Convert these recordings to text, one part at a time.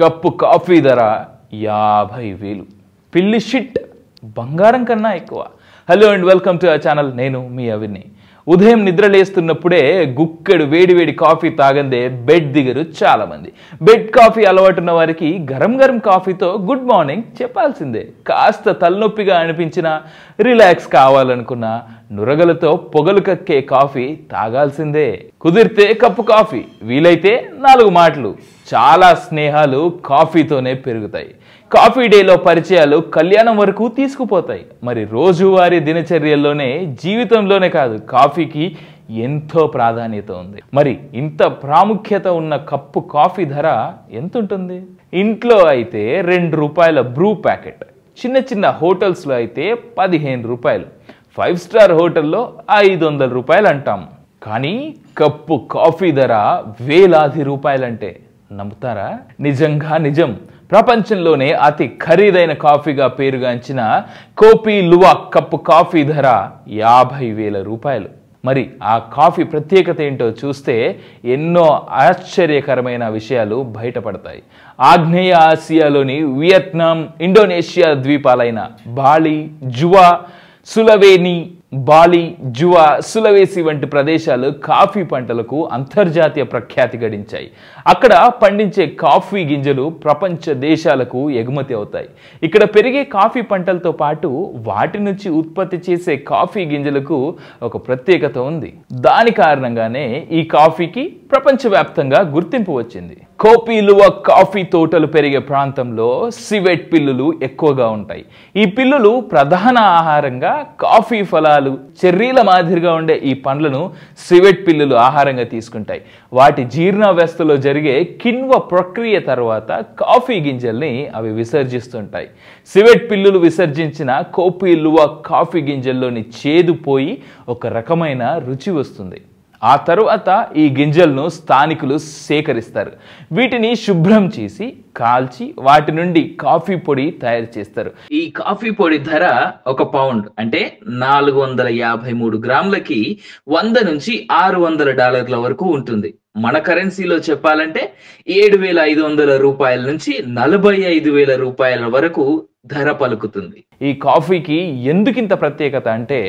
cup coffee ధర యాభై వేలు పిల్లి షిట్ బంగారం కన్నా ఎక్కువ hello and welcome to our channel నేను మీ అవిని ఉదయం నిద్ర లేస్తున్నప్పుడే గుక్కెడు వేడివేడి కాఫీ తాగందే బెడ్ దిగరు చాలామంది బెడ్ కాఫీ అలవాటున్న వారికి గరం గరం కాఫీతో గుడ్ మార్నింగ్ చెప్పాల్సిందే కాస్త తలనొప్పిగా అనిపించినా రిలాక్స్ కావాలనుకున్నా నురగలతో పొగలు కక్కే కాఫీ తాగాల్సిందే కుదిరితే కప్పు కాఫీ వీలైతే నాలుగు మాటలు చాలా స్నేహాలు కాఫీతోనే పెరుగుతాయి కాఫీ డేలో పరిచయాలు కళ్యాణం వరకు తీసుకుపోతాయి మరి రోజువారీ దినచర్యల్లోనే జీవితంలోనే కాదు కాఫీకి ఎంతో ప్రాధాన్యత ఉంది మరి ఇంత ప్రాముఖ్యత ఉన్న కప్పు కాఫీ ధర ఎంత ఉంటుంది ఇంట్లో అయితే రెండు రూపాయల బ్రూ ప్యాకెట్ చిన్న చిన్న హోటల్స్లో అయితే పదిహేను రూపాయలు ఫైవ్ స్టార్ హోటల్లో ఐదు వందల రూపాయలు అంటాం కానీ కప్పు కాఫీ ధర వేలాది రూపాయలంటే నమ్ముతారా నిజంగా నిజం ప్రపంచంలోనే అతి ఖరీదైన కాఫీగా పేరుగాంచిన కోపీ లువా కప్పు కాఫీ ధర యాభై వేల రూపాయలు మరి ఆ కాఫీ ప్రత్యేకత ఏంటో చూస్తే ఎన్నో ఆశ్చర్యకరమైన విషయాలు బయటపడతాయి ఆగ్నేయ ఆసియాలోని వియత్నాం ఇండోనేషియా ద్వీపాలైన Bali Java Sulawesi Bali Java Sulawesi వంటి ప్రదేశాలు కాఫీ పంటలకు అంతర్జాతీయ ప్రఖ్యాతి గడించాయి అక్కడ పండించే కాఫీ గింజలు ప్రపంచ దేశాలకు ఎగుమతి అవుతాయి ఇక్కడ పెరిగే కాఫీ పంటలతో పాటు వాటి నుంచి ఉత్పత్తి చేసే కాఫీ గింజలకు ఒక ప్రత్యేకత ఉంది దాని కారణంగానే ఈ కాఫీకి ప్రపంచవ్యాప్తంగా గుర్తింపు వచ్చింది కోపీలువ కాఫీ తోటలు పెరిగే ప్రాంతంలో సివెట్ పిల్లులు ఎక్కువగా ఉంటాయి ఈ పిల్లులు ప్రధాన ఆహారంగా కాఫీ ఫలాలు ఫలాలు చెర్రీల మాదిరిగా ఉండే ఈ పండ్లను సివెట్ పిల్లులు ఆహారంగా తీసుకుంటాయి వాటి జీర్ణవ్యవస్థలో జరిగే కిణ్వ ప్రక్రియ తర్వాత కాఫీ గింజల్ని అవి విసర్జిస్తుంటాయి సివెట్ పిల్లులు విసర్జించిన కోపీలువ కాఫీ గింజల్లోని చేదు పోయి ఒక రకమైన రుచి వస్తుంది ఆ తరువాత ఈ గింజలను స్థానికులు సేకరిస్తారు వీటిని శుభ్రం చేసి కాల్చి వాటి నుండి కాఫీ పొడి తయారు చేస్తారు ఈ కాఫీ పొడి ధర ఒక పౌండ్ అంటే నాలుగు వందల యాభై మూడు గ్రాములకి వంద నుంచి ఆరు వందల డాలర్ల వరకు ఉంటుంది మన కరెన్సీలో చెప్పాలంటే ఏడు వేల ఐదు వందల రూపాయల నుంచి నలభై ఐదు వేల రూపాయల వరకు ధర పలుకుతుంది ఈ కాఫీకి ఎందుకింత ప్రత్యేకత అంటే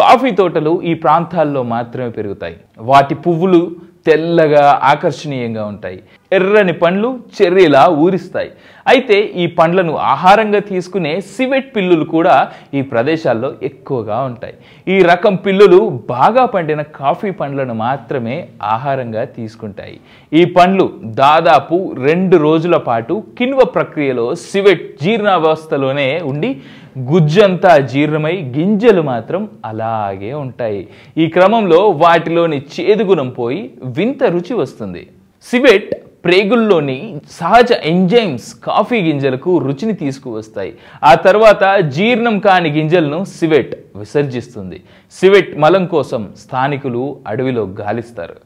కాఫీ తోటలు ఈ ప్రాంతాల్లో మాత్రమే పెరుగుతాయి వాటి పువ్వులు తెల్లగా ఆకర్షణీయంగా ఉంటాయి ఎర్రని పండ్లు చెర్రీలా ఊరిస్తాయి అయితే ఈ పండ్లను ఆహారంగా తీసుకునే సివెట్ పిల్లులు కూడా ఈ ప్రదేశాల్లో ఎక్కువగా ఉంటాయి ఈ రకం పిల్లులు బాగా పండిన కాఫీ పండ్లను మాత్రమే ఆహారంగా తీసుకుంటాయి ఈ పండ్లు దాదాపు రెండు రోజుల పాటు కిన్వ ప్రక్రియలో సివెట్ జీర్ణావస్థలోనే ఉండి గుజ్జంతా జీర్ణమై గింజలు మాత్రం అలాగే ఉంటాయి ఈ క్రమంలో వాటిలోని చేదుగుణం పోయి వింత రుచి వస్తుంది సివెట్ ప్రేగుల్లోని సహజ ఎంజైమ్స్ కాఫీ గింజలకు రుచిని తీసుకువస్తాయి ఆ తర్వాత జీర్ణం కాని గింజలను సివెట్ విసర్జిస్తుంది సివెట్ మలం కోసం స్థానికులు అడవిలో గాలిస్తారు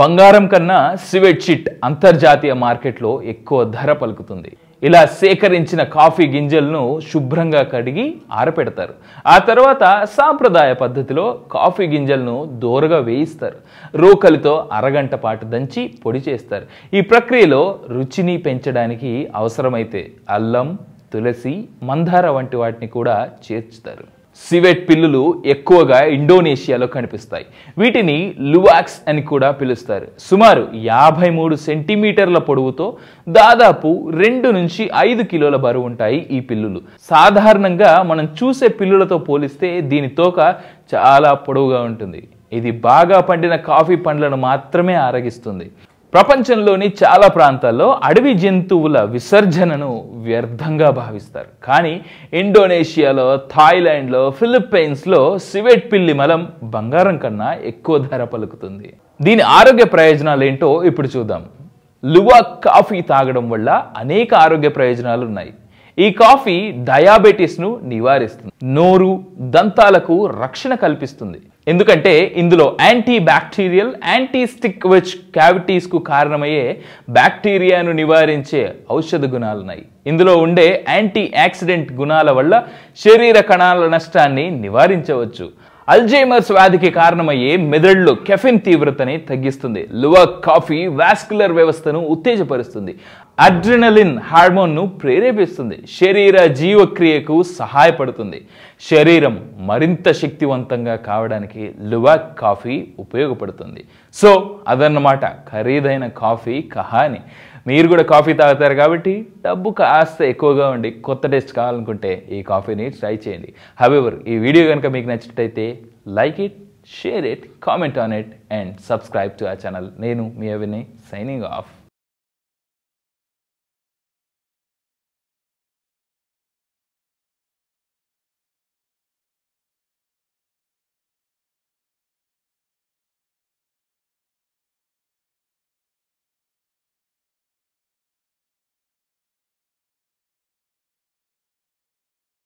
బంగారం కన్నా సివెట్ చిట్ అంతర్జాతీయ మార్కెట్లో ఎక్కువ ధర పలుకుతుంది ఇలా సేకరించిన కాఫీ గింజలను శుభ్రంగా కడిగి ఆరపెడతారు ఆ తర్వాత సాంప్రదాయ పద్ధతిలో కాఫీ గింజలను దోరగా వేయిస్తారు రోకలితో అరగంట పాటు దంచి పొడి చేస్తారు ఈ ప్రక్రియలో రుచిని పెంచడానికి అవసరమైతే అల్లం తులసి మందార వంటి వాటిని కూడా చేర్చుతారు సివెట్ పిల్లులు ఎక్కువగా ఇండోనేషియాలో కనిపిస్తాయి వీటిని లువాక్స్ అని కూడా పిలుస్తారు సుమారు యాభై మూడు సెంటీమీటర్ల పొడవుతో దాదాపు రెండు నుంచి ఐదు కిలోల బరువు ఉంటాయి ఈ పిల్లులు సాధారణంగా మనం చూసే పిల్లులతో పోలిస్తే దీని తోక చాలా పొడవుగా ఉంటుంది ఇది బాగా పండిన కాఫీ పండ్లను మాత్రమే ఆరగిస్తుంది ప్రపంచంలోని చాలా ప్రాంతాల్లో అడవి జంతువుల విసర్జనను వ్యర్థంగా భావిస్తారు కానీ ఇండోనేషియాలో థాయిలాండ్లో ఫిలిప్పైన్స్లో సివెట్ పిల్లి మలం బంగారం కన్నా ఎక్కువ ధర పలుకుతుంది దీని ఆరోగ్య ప్రయోజనాలు ఏంటో ఇప్పుడు చూద్దాం లువా కాఫీ తాగడం వల్ల అనేక ఆరోగ్య ప్రయోజనాలు ఉన్నాయి ఈ కాఫీ డయాబెటీస్ను నివారిస్తుంది నోరు దంతాలకు రక్షణ కల్పిస్తుంది ఎందుకంటే ఇందులో anti bacterial anti stick which క్యావిటీస్కు కారణమయ్యే బ్యాక్టీరియాను నివారించే ఔషధ గుణాలున్నాయి ఇందులో ఉండే యాంటీ యాక్సిడెంట్ గుణాల వల్ల శరీర కణాల నష్టాన్ని నివారించవచ్చు అల్జైమర్స్ వ్యాధికి కారణమయ్యే మెదడులో కెఫిన్ తీవ్రతని తగ్గిస్తుంది లువర్ కాఫీ వాస్కులర్ వ్యవస్థను ఉత్తేజపరుస్తుంది అడ్రినలిన్ హార్మోన్ను ప్రేరేపిస్తుంది శరీర జీవక్రియకు సహాయపడుతుంది శరీరం మరింత శక్తివంతంగా కావడానికి లువాక్ కాఫీ ఉపయోగపడుతుంది సో అదన్నమాట ఖరీదైన కాఫీ కహాని మీరు కూడా కాఫీ తాగుతారు కాబట్టి డబ్బు కాస్త ఎక్కువగా ఉండి కొత్త టేస్ట్ కావాలనుకుంటే ఈ కాఫీని ట్రై చేయండి హవెవర్ ఈ వీడియో కనుక మీకు నచ్చినట్టయితే like it share it comment on it and subscribe to ఆ ఛానల్ నేను మీ అవిని సైనింగ్ ఆఫ్